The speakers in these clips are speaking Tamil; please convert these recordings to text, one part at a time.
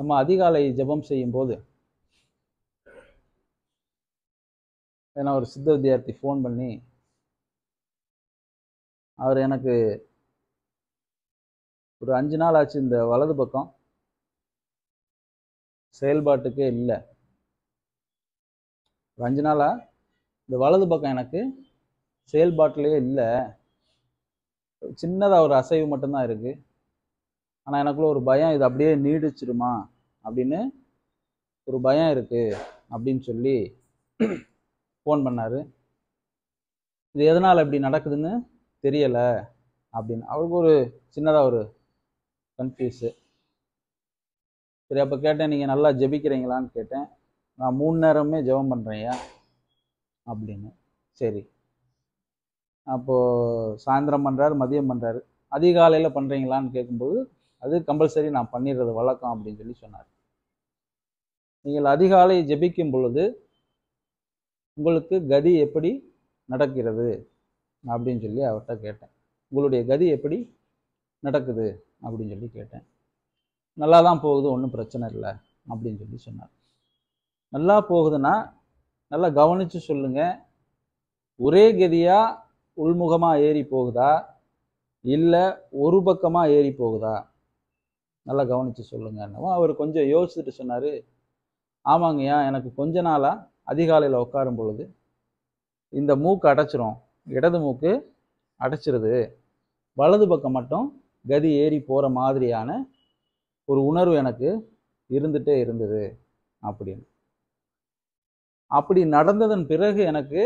நம்ம அதிகாலை ஜபம் செய்யும்போது ஏன்னா ஒரு சித்த வித்தியார்த்தி ஃபோன் பண்ணி அவர் எனக்கு ஒரு அஞ்சு நாள் ஆச்சு இந்த வலது பக்கம் செயல்பாட்டுக்கே இல்லை ஒரு அஞ்சு நாளாக இந்த வலது பக்கம் எனக்கு செயல்பாட்டிலேயே இல்லை சின்னதாக ஒரு அசைவு மட்டும்தான் இருக்குது ஆனால் எனக்குள்ள ஒரு பயம் இது அப்படியே நீடிச்சிருமா அப்படின்னு ஒரு பயம் இருக்குது அப்படின்னு சொல்லி ஃபோன் பண்ணார் இது எதனால் இப்படி நடக்குதுன்னு தெரியலை அப்படின்னு அவருக்கு ஒரு சின்னதாக ஒரு கன்ஃபியூஸு சரி அப்போ கேட்டேன் நீங்கள் நல்லா ஜெபிக்கிறீங்களான்னு கேட்டேன் நான் மூணு நேரமே ஜெபம் பண்ணுறேயா அப்படின்னு சரி அப்போது சாயந்தரம் பண்ணுறாரு மதியம் பண்ணுறாரு அதிகாலையில் பண்ணுறீங்களான்னு கேட்கும்போது அது கம்பல்சரி நான் பண்ணிடுறது வழக்கம் அப்படின்னு சொல்லி சொன்னார் நீங்கள் அதிகாலை ஜபிக்கும் பொழுது உங்களுக்கு கதி எப்படி நடக்கிறது அப்படின்னு சொல்லி அவர்கிட்ட கேட்டேன் உங்களுடைய கதி எப்படி நடக்குது அப்படின்னு சொல்லி கேட்டேன் நல்லா தான் போகுது ஒன்றும் பிரச்சனை இல்லை அப்படின்னு சொல்லி சொன்னார் நல்லா போகுதுன்னா நல்லா கவனித்து சொல்லுங்கள் ஒரே கதியாக உள்முகமாக ஏறி போகுதா இல்லை ஒரு பக்கமாக ஏறி போகுதா நல்லா கவனித்து சொல்லுங்கன்னவும் அவர் கொஞ்சம் யோசிச்சுட்டு சொன்னார் ஆமாங்கய்யா எனக்கு கொஞ்ச நாளாக அதிகாலையில் உட்காரும் பொழுது இந்த மூக்கு அடைச்சிரும் இடது மூக்கு அடைச்சிருது வலது பக்கம் மட்டும் கதி ஏறி போகிற மாதிரியான ஒரு உணர்வு எனக்கு இருந்துகிட்டே இருந்தது அப்படின்னு அப்படி நடந்ததன் பிறகு எனக்கு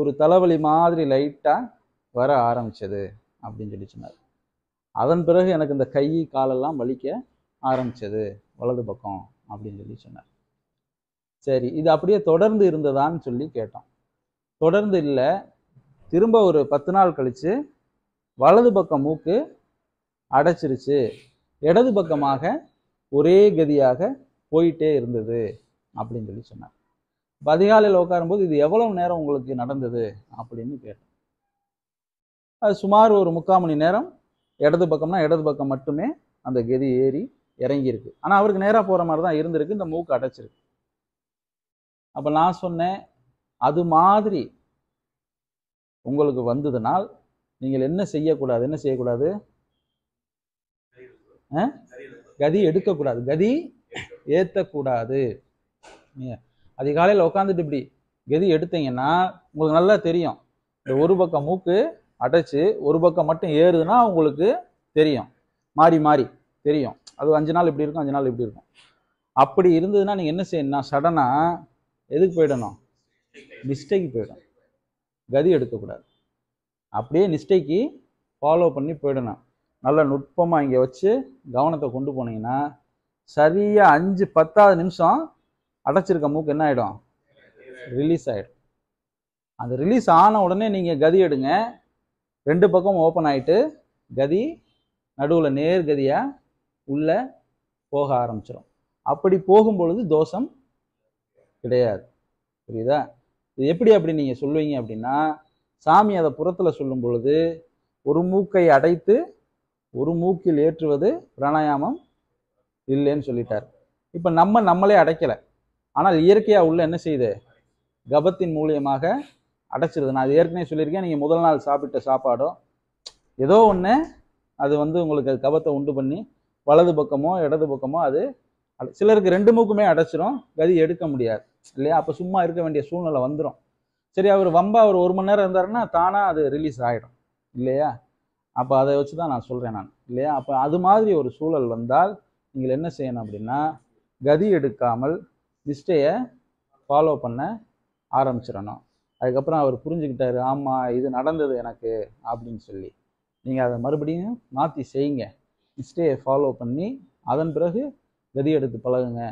ஒரு தலைவலி மாதிரி லைட்டாக வர ஆரம்பிச்சது அப்படின்னு சொல்லி சொன்னார் அதன் பிறகு எனக்கு இந்த கை காலெல்லாம் வலிக்க ஆரம்பித்தது வலது பக்கம் அப்படின்னு சொல்லி சொன்னார் சரி இது அப்படியே தொடர்ந்து இருந்ததான்னு சொல்லி கேட்டோம் தொடர்ந்து இல்லை திரும்ப ஒரு பத்து நாள் கழித்து வலது பக்கம் மூக்கு அடைச்சிருச்சு இடது பக்கமாக ஒரே கதியாக போயிட்டே இருந்தது அப்படின்னு சொல்லி சொன்னார் அதிகாலையில் உட்காரும்போது இது எவ்வளவு நேரம் உங்களுக்கு நடந்தது அப்படின்னு கேட்டோம் அது சுமார் ஒரு முக்கால் மணி நேரம் இடது பக்கம்னா இடது பக்கம் மட்டுமே அந்த கெதி ஏறி இறங்கியிருக்கு ஆனால் அவருக்கு நேராக போகிற மாதிரி தான் இருந்திருக்கு இந்த மூக்கு அடைச்சிருக்கு அப்போ நான் சொன்னேன் அது மாதிரி உங்களுக்கு வந்ததுனால் நீங்கள் என்ன செய்யக்கூடாது என்ன செய்யக்கூடாது கதி எடுக்கக்கூடாது கதி ஏற்றக்கூடாது அதிகாலையில் உட்காந்துட்டு இப்படி கதி எடுத்தீங்கன்னா உங்களுக்கு நல்லா தெரியும் இந்த ஒரு பக்கம் மூக்கு அடைச்சி ஒரு பக்கம் மட்டும் ஏறுதுன்னா உங்களுக்கு தெரியும் மாறி மாறி தெரியும் அது அஞ்சு நாள் இப்படி இருக்கும் அஞ்சு நாள் இப்படி இருக்கும் அப்படி இருந்ததுன்னா நீங்கள் என்ன செய்யணும்னா சடனாக எதுக்கு போயிடணும் நிஷ்டைக்கு போயிடும் கதி எடுக்கக்கூடாது அப்படியே நிஷ்டைக்கு ஃபாலோ பண்ணி போயிடணும் நல்ல நுட்பமாக இங்கே வச்சு கவனத்தை கொண்டு போனீங்கன்னா சரியாக அஞ்சு பத்தாவது நிமிஷம் அடைச்சிருக்க மூக்கு என்ன ஆகிடும் ரிலீஸ் ஆகிடும் அந்த ரிலீஸ் ஆன உடனே நீங்கள் கதி எடுங்க ரெண்டு பக்கம் ஓப்பன் ஆகிட்டு கதி நடுவில் நேர்கதியாக உள்ளே போக ஆரம்பிச்சிடும் அப்படி போகும்பொழுது தோஷம் கிடையாது புரியுதா இது எப்படி அப்படி நீங்கள் சொல்லுவீங்க அப்படின்னா சாமி அதை புறத்தில் சொல்லும் பொழுது ஒரு மூக்கை அடைத்து ஒரு மூக்கில் ஏற்றுவது பிராணாயாமம் இல்லைன்னு சொல்லிட்டார் இப்போ நம்ம நம்மளே அடைக்கலை ஆனால் இயற்கையாக உள்ள என்ன செய்யுது கபத்தின் மூலியமாக அடைச்சிருது நான் அது ஏற்கனவே சொல்லியிருக்கேன் நீங்கள் முதல் நாள் சாப்பிட்ட சாப்பாடோ ஏதோ ஒன்று அது வந்து உங்களுக்கு அது கபத்தை உண்டு பண்ணி வலது பக்கமோ இடது பக்கமோ அது சிலருக்கு ரெண்டு மூக்குமே அடைச்சிரும் கதி எடுக்க முடியாது இல்லையா அப்போ சும்மா இருக்க வேண்டிய சூழ்நிலை வந்துடும் சரி அவர் வம்பா அவர் ஒரு மணி நேரம் இருந்தாருன்னா தானாக அது ரிலீஸ் ஆகிடும் இல்லையா அப்போ அதை வச்சு தான் நான் சொல்கிறேன் நான் இல்லையா அப்போ அது மாதிரி ஒரு சூழல் வந்தால் நீங்கள் என்ன செய்யணும் அப்படின்னா கதி எடுக்காமல் நிஷ்டையை ஃபாலோ பண்ண ஆரம்பிச்சிடணும் அதுக்கப்புறம் அவர் புரிஞ்சுக்கிட்டாரு ஆமாம் இது நடந்தது எனக்கு அப்படின்னு சொல்லி நீங்கள் அதை மறுபடியும் மாற்றி செய்யுங்க ஹிஸ்டரியை ஃபாலோ பண்ணி அதன் பிறகு கதி எடுத்து பழகுங்க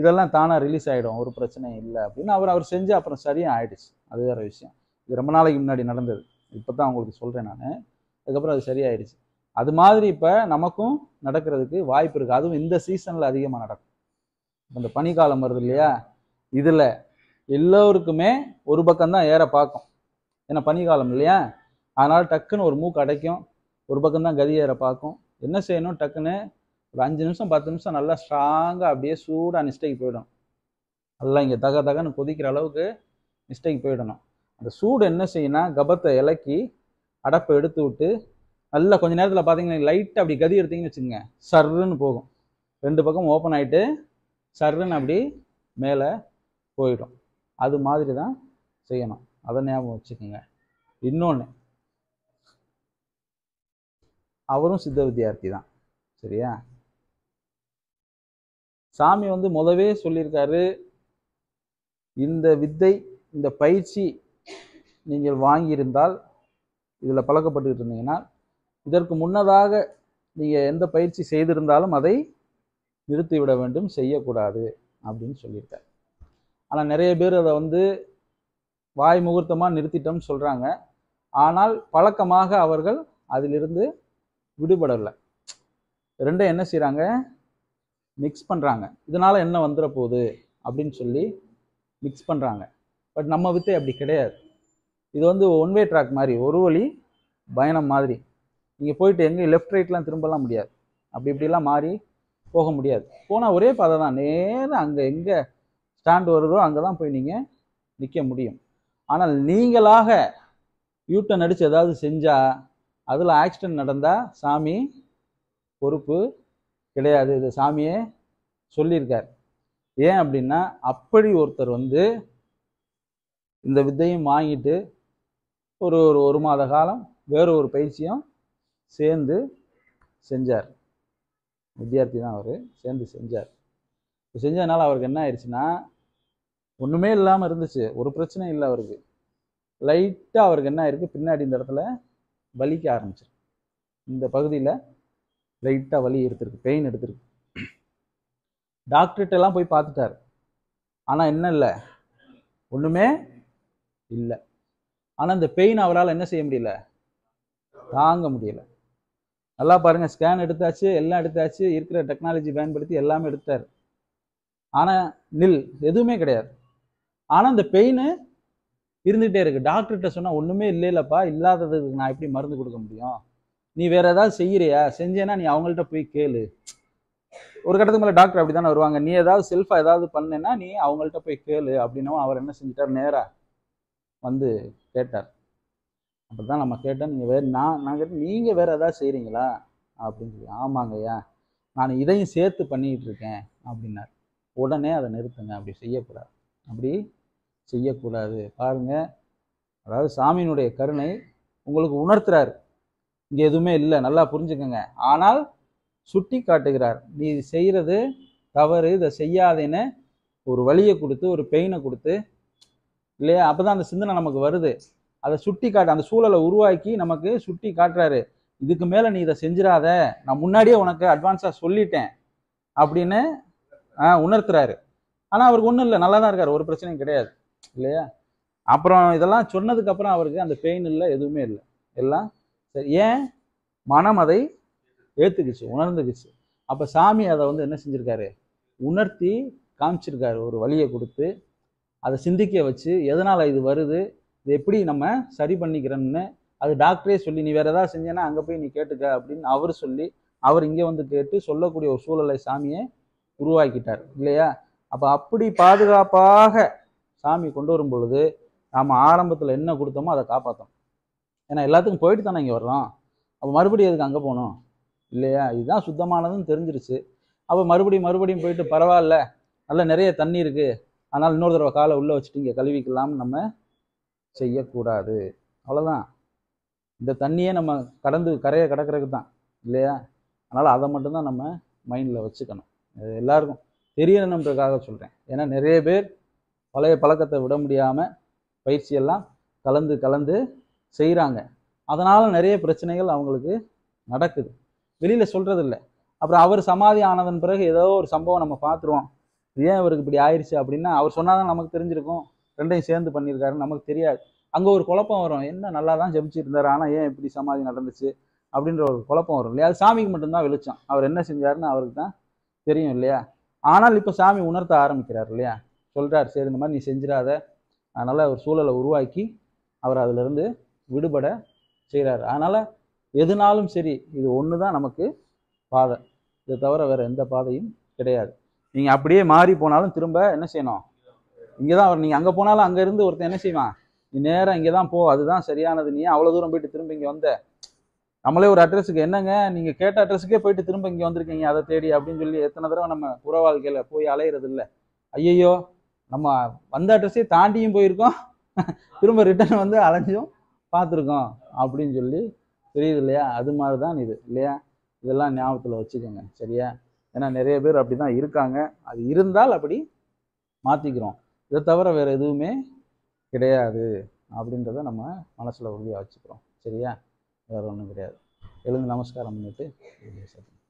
இதெல்லாம் தானாக ரிலீஸ் ஆகிடும் ஒரு பிரச்சனை இல்லை அப்படின்னு அவர் அவர் செஞ்சு அப்புறம் சரியாக ஆயிடுச்சு அது வேறு விஷயம் இது ரொம்ப நாளைக்கு முன்னாடி நடந்தது இப்போ தான் உங்களுக்கு சொல்கிறேன் நான் அதுக்கப்புறம் அது சரியாயிடுச்சு அது மாதிரி இப்போ நமக்கும் நடக்கிறதுக்கு வாய்ப்பு இருக்குது அதுவும் இந்த சீசனில் அதிகமாக நடக்கும் இந்த பனிக்காலம் வருது இல்லையா இதில் எல்லோருக்குமே ஒரு பக்கம்தான் ஏற பார்க்கும் ஏன்னா பனிக்காலம் இல்லையா அதனால் டக்குன்னு ஒரு மூக்கு அடைக்கும் ஒரு பக்கம்தான் கதி ஏற பார்க்கும் என்ன செய்யணும் டக்குன்னு ஒரு அஞ்சு நிமிஷம் பத்து நிமிஷம் நல்லா ஸ்ட்ராங்காக அப்படியே சூடாக மிஸ்டேக் போயிடும் நல்லா இங்கே தக தகன்னு கொதிக்கிற அளவுக்கு மிஸ்டேக் போயிடணும் அந்த சூடு என்ன செய்யணும் கபத்தை இலக்கி அடப்பை எடுத்து விட்டு நல்லா கொஞ்ச நேரத்தில் பார்த்தீங்கன்னா லைட்டாக அப்படி கதி எடுத்தீங்கன்னு வச்சுக்கோங்க சர்ருன்னு போகும் ரெண்டு பக்கம் ஓப்பன் ஆகிட்டு சர்ருன்னு அப்படி மேலே போயிடும் அது மாதிரி தான் செய்யணும் அதை ஞாபகம் வச்சுக்கோங்க இன்னொன்று அவரும் சித்த வித்தியார்த்தி தான் சரியா சாமி வந்து முதவே சொல்லியிருக்காரு இந்த வித்தை இந்த பயிற்சி நீங்கள் வாங்கியிருந்தால் இதில் பழக்கப்பட்டுக்கிட்டு இருந்தீங்கன்னா இதற்கு முன்னதாக நீங்கள் எந்த பயிற்சி செய்திருந்தாலும் அதை நிறுத்திவிட வேண்டும் செய்யக்கூடாது அப்படின்னு சொல்லியிருக்காரு ஆனால் நிறைய பேர் அதை வந்து வாய் முகூர்த்தமாக நிறுத்திட்டோம்னு சொல்கிறாங்க ஆனால் பழக்கமாக அவர்கள் அதிலிருந்து விடுபடலை ரெண்டும் என்ன செய்கிறாங்க மிக்ஸ் பண்ணுறாங்க இதனால் என்ன வந்துட போகுது அப்படின்னு சொல்லி மிக்ஸ் பண்ணுறாங்க பட் நம்ம வித்தை அப்படி கிடையாது இது வந்து ஒன் வே ட்ராக் மாதிரி ஒரு வழி பயணம் மாதிரி நீங்கள் போயிட்டு எங்கேயும் லெஃப்ட் ரைட்லாம் திரும்பலாம் முடியாது அப்படி இப்படிலாம் மாறி போக முடியாது போனால் ஒரே பாதை தான் நேராக அங்கே எங்கே ஸ்டாண்டு வருதோ அங்கே தான் போய் நீங்கள் நிற்க முடியும் ஆனால் நீங்களாக யூட்டன் அடித்து ஏதாவது செஞ்சால் அதில் ஆக்சிடென்ட் நடந்தால் சாமி பொறுப்பு கிடையாது இது சாமியே சொல்லியிருக்கார் ஏன் அப்படின்னா அப்படி ஒருத்தர் வந்து இந்த வித்தையும் வாங்கிட்டு ஒரு ஒரு ஒரு மாத காலம் வேறு ஒரு பயிற்சியும் சேர்ந்து செஞ்சார் வித்தியார்த்தி தான் அவர் சேர்ந்து செஞ்சார் செஞ்சதுனால அவருக்கு என்ன ஆயிடுச்சுன்னா ஒன்றுமே இல்லாமல் இருந்துச்சு ஒரு பிரச்சனை இல்லை அவருக்கு லைட்டாக அவருக்கு என்ன இருக்குது பின்னாடி இந்த இடத்துல வலிக்க ஆரம்பிச்சிருக்கு இந்த பகுதியில் லைட்டாக வலி எடுத்திருக்கு பெயின் எடுத்திருக்கு டாக்டர்கிட்டலாம் போய் பார்த்துட்டார் ஆனால் என்ன இல்லை ஒன்றுமே இல்லை ஆனால் இந்த பெயின் அவரால் என்ன செய்ய முடியல தாங்க முடியல நல்லா பாருங்கள் ஸ்கேன் எடுத்தாச்சு எல்லாம் எடுத்தாச்சு இருக்கிற டெக்னாலஜி பயன்படுத்தி எல்லாமே எடுத்தார் ஆனால் நில் எதுவுமே கிடையாது ஆனால் இந்த பெயின் இருந்துகிட்டே இருக்குது டாக்டர்கிட்ட சொன்னால் ஒன்றுமே இல்லை இல்லைப்பா இல்லாததுக்கு நான் எப்படி மருந்து கொடுக்க முடியும் நீ வேறு ஏதாவது செய்கிறியா செஞ்சேன்னா நீ அவங்கள்ட்ட போய் கேளு ஒரு கட்டத்துக்கு மேலே டாக்டர் அப்படி தானே வருவாங்க நீ ஏதாவது செல்ஃபாக ஏதாவது பண்ணேன்னா நீ அவங்கள்ட்ட போய் கேளு அப்படின்னும் அவர் என்ன செஞ்சிட்டார் நேராக வந்து கேட்டார் அப்படி தான் நம்ம கேட்டேன் நீங்கள் வேறு நான் நான் கேட்டேன் நீங்கள் வேறு ஏதாவது செய்கிறீங்களா அப்படின்னு சொல்லி ஆமாங்க ஐயா நான் இதையும் சேர்த்து பண்ணிக்கிட்டு இருக்கேன் அப்படின்னார் உடனே அதை நிறுத்துங்க அப்படி செய்யக்கூடாது அப்படி செய்யக்கூடாது பாருங்கள் அதாவது சாமியினுடைய கருணை உங்களுக்கு உணர்த்துறார் இங்கே எதுவுமே இல்லை நல்லா புரிஞ்சுக்கோங்க ஆனால் சுட்டி காட்டுகிறார் நீ செய்கிறது தவறு இதை செய்யாதேன்னு ஒரு வழியை கொடுத்து ஒரு பெயினை கொடுத்து இல்லையா அப்போ தான் அந்த சிந்தனை நமக்கு வருது அதை சுட்டி காட்டு அந்த சூழலை உருவாக்கி நமக்கு சுட்டி காட்டுறாரு இதுக்கு மேலே நீ இதை செஞ்சிடாத நான் முன்னாடியே உனக்கு அட்வான்ஸாக சொல்லிட்டேன் அப்படின்னு உணர்த்துறாரு ஆனால் அவருக்கு ஒன்றும் இல்லை நல்லா தான் இருக்கார் ஒரு பிரச்சனையும் கிடையாது இல்லையா அப்புறம் இதெல்லாம் சொன்னதுக்கு அப்புறம் அவருக்கு அந்த பெயின் இல்லை எதுவுமே இல்லை எல்லாம் சரி ஏன் மனம் அதை ஏத்துக்குச்சு உணர்ந்துக்குச்சு அப்ப சாமி அதை வந்து என்ன செஞ்சிருக்காரு உணர்த்தி காமிச்சிருக்காரு ஒரு வழியை கொடுத்து அதை சிந்திக்க வச்சு எதனால இது வருது இது எப்படி நம்ம சரி பண்ணிக்கிறோம்னு அது டாக்டரே சொல்லி நீ வேற ஏதாவது செஞ்சேன்னா அங்கே போய் நீ கேட்டுக்க அப்படின்னு அவர் சொல்லி அவர் இங்கே வந்து கேட்டு சொல்லக்கூடிய ஒரு சூழலை சாமியை உருவாக்கிட்டார் இல்லையா அப்போ அப்படி பாதுகாப்பாக சாமி கொண்டு வரும் பொழுது நாம் ஆரம்பத்தில் என்ன கொடுத்தோமோ அதை காப்பாற்றும் ஏன்னா எல்லாத்துக்கும் போயிட்டு தானே இங்கே வர்றோம் அப்போ மறுபடியும் எதுக்கு அங்கே போகணும் இல்லையா இதுதான் சுத்தமானதுன்னு தெரிஞ்சிருச்சு அப்போ மறுபடியும் மறுபடியும் போயிட்டு பரவாயில்ல நல்லா நிறைய தண்ணி இருக்குது அதனால் இன்னொரு தடவை காலை உள்ளே வச்சுட்டு இங்கே கழுவிக்கலாம்னு நம்ம செய்யக்கூடாது அவ்வளோதான் இந்த தண்ணியே நம்ம கடந்து கரையை கடக்கிறதுக்கு தான் இல்லையா அதனால் அதை மட்டும்தான் நம்ம மைண்டில் வச்சுக்கணும் எல்லாருக்கும் தெரியணுன்றதுக்காக சொல்கிறேன் ஏன்னா நிறைய பேர் பழைய பழக்கத்தை விட முடியாமல் பயிற்சியெல்லாம் கலந்து கலந்து செய்கிறாங்க அதனால் நிறைய பிரச்சனைகள் அவங்களுக்கு நடக்குது வெளியில் சொல்கிறது இல்லை அப்புறம் அவர் சமாதி ஆனதன் பிறகு ஏதோ ஒரு சம்பவம் நம்ம பார்த்துருவோம் ஏன் இவருக்கு இப்படி ஆயிடுச்சு அப்படின்னா அவர் சொன்னாதான் நமக்கு தெரிஞ்சிருக்கும் ரெண்டையும் சேர்ந்து பண்ணியிருக்காருன்னு நமக்கு தெரியாது அங்கே ஒரு குழப்பம் வரும் என்ன நல்லா தான் இருந்தார் ஆனால் ஏன் இப்படி சமாதி நடந்துச்சு அப்படின்ற ஒரு குழப்பம் வரும் இல்லையா அது சாமிக்கு மட்டும்தான் வெளிச்சம் அவர் என்ன செஞ்சாருன்னு அவருக்கு தான் தெரியும் இல்லையா ஆனால் இப்போ சாமி உணர்த்த ஆரம்பிக்கிறார் இல்லையா சொல்கிறார் சரி இந்த மாதிரி நீ செஞ்சிடாத அதனால் ஒரு சூழலை உருவாக்கி அவர் அதிலிருந்து விடுபட செய்கிறார் அதனால் எதுனாலும் சரி இது ஒன்று தான் நமக்கு பாதை இதை தவிர வேறு எந்த பாதையும் கிடையாது நீங்கள் அப்படியே மாறி போனாலும் திரும்ப என்ன செய்யணும் இங்கே தான் நீங்கள் அங்கே போனாலும் அங்கேருந்து ஒருத்தன் என்ன செய்வான் நீ நேராக இங்கே தான் போ அதுதான் சரியானது நீ அவ்வளோ தூரம் போயிட்டு திரும்ப இங்கே வந்த நம்மளே ஒரு அட்ரஸுக்கு என்னங்க நீங்கள் கேட்ட அட்ரஸுக்கே போயிட்டு திரும்ப இங்கே வந்திருக்கீங்க அதை தேடி அப்படின்னு சொல்லி எத்தனை தடவை நம்ம புற வாழ்க்கையில் போய் அலையிறது இல்லை ஐயையோ நம்ம வந்த அட்ரஸே தாண்டியும் போயிருக்கோம் திரும்ப ரிட்டர்ன் வந்து அலைஞ்சும் பார்த்துருக்கோம் அப்படின்னு சொல்லி தெரியுது இல்லையா அது மாதிரி தான் இது இல்லையா இதெல்லாம் ஞாபகத்தில் வச்சுக்கோங்க சரியா ஏன்னா நிறைய பேர் அப்படி தான் இருக்காங்க அது இருந்தால் அப்படி மாற்றிக்கிறோம் இதை தவிர வேறு எதுவுமே கிடையாது அப்படின்றத நம்ம மனசில் உறுதியாக வச்சுக்கிறோம் சரியா வேறு ஒன்றும் கிடையாது எழுந்து நமஸ்காரம் பண்ணிவிட்டு